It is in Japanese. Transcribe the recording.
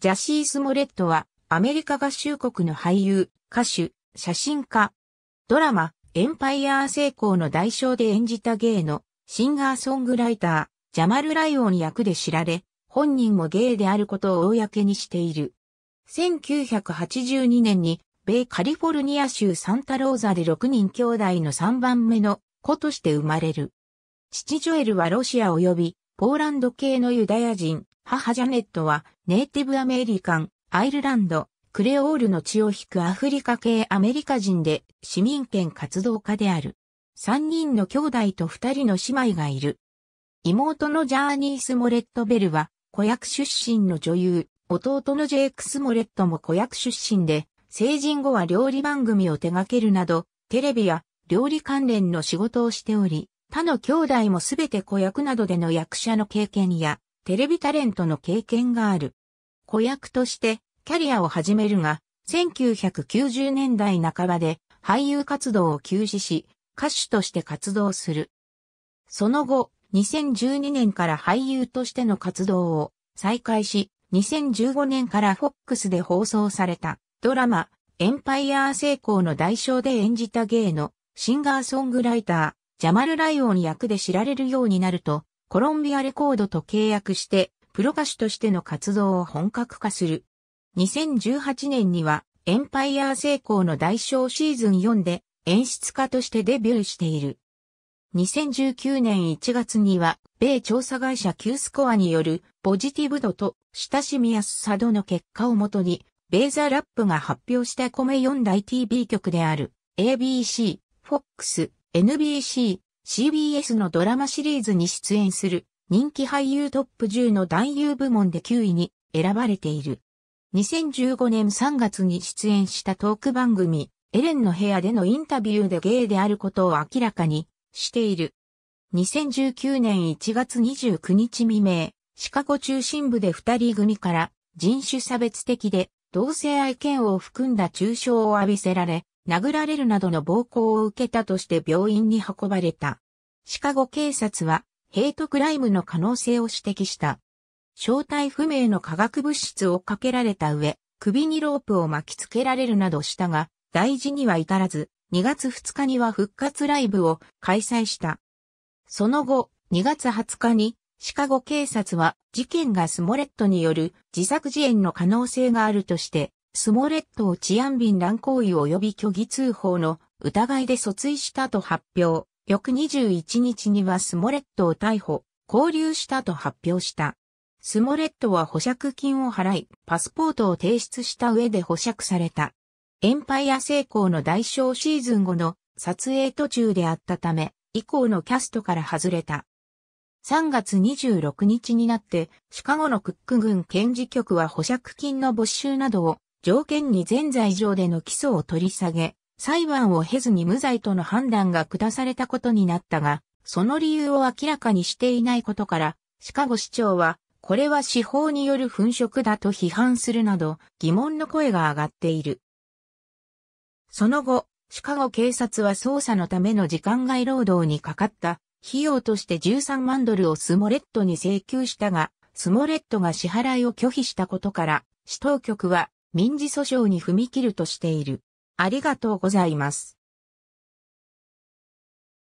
ジャシー・スモレットは、アメリカ合衆国の俳優、歌手、写真家。ドラマ、エンパイアー成功の代償で演じた芸の、シンガーソングライター、ジャマル・ライオン役で知られ、本人もゲイであることを公にしている。1982年に、米カリフォルニア州サンタローザで6人兄弟の3番目の子として生まれる。父ジョエルはロシア及びポーランド系のユダヤ人、母ジャネットは、ネイティブアメリカン、アイルランド、クレオールの血を引くアフリカ系アメリカ人で、市民権活動家である。三人の兄弟と二人の姉妹がいる。妹のジャーニー・スモレット・ベルは、子役出身の女優、弟のジェイク・スモレットも子役出身で、成人後は料理番組を手掛けるなど、テレビや料理関連の仕事をしており、他の兄弟もすべて子役などでの役者の経験や、テレビタレントの経験がある。子役としてキャリアを始めるが、1990年代半ばで俳優活動を休止し、歌手として活動する。その後、2012年から俳優としての活動を再開し、2015年から FOX で放送されたドラマ、エンパイアー成功の代償で演じた芸のシンガーソングライター、ジャマル・ライオン役で知られるようになると、コロンビアレコードと契約して、プロ歌手としての活動を本格化する。2018年には、エンパイアー成功の代償シーズン4で演出家としてデビューしている。2019年1月には、米調査会社 Q スコアによるポジティブ度と親しみやすさ度の結果をもとに、ベーザーラップが発表した米4大 TV 局である ABC、FOX、NBC、CBS のドラマシリーズに出演する人気俳優トップ10の男優部門で9位に選ばれている。2015年3月に出演したトーク番組、エレンの部屋でのインタビューでゲイであることを明らかにしている。2019年1月29日未明、シカゴ中心部で二人組から人種差別的で同性愛犬を含んだ中傷を浴びせられ、殴られるなどの暴行を受けたとして病院に運ばれた。シカゴ警察は、ヘイトクライムの可能性を指摘した。正体不明の化学物質をかけられた上、首にロープを巻きつけられるなどしたが、大事には至らず、2月2日には復活ライブを開催した。その後、2月20日に、シカゴ警察は事件がスモレットによる自作自演の可能性があるとして、スモレットを治安便乱行為及び虚偽通報の疑いで訴追したと発表。翌21日にはスモレットを逮捕、拘留したと発表した。スモレットは保釈金を払い、パスポートを提出した上で保釈された。エンパイア成功の代償シーズン後の撮影途中であったため、以降のキャストから外れた。3月26日になって、シカゴのクック軍検事局は保釈金の没収などを条件に全罪状での起訴を取り下げ、裁判を経ずに無罪との判断が下されたことになったが、その理由を明らかにしていないことから、シカゴ市長は、これは司法による粉飾だと批判するなど疑問の声が上がっている。その後、シカゴ警察は捜査のための時間外労働にかかった費用として13万ドルをスモレットに請求したが、スモレットが支払いを拒否したことから、市当局は民事訴訟に踏み切るとしている。ありがとうございます。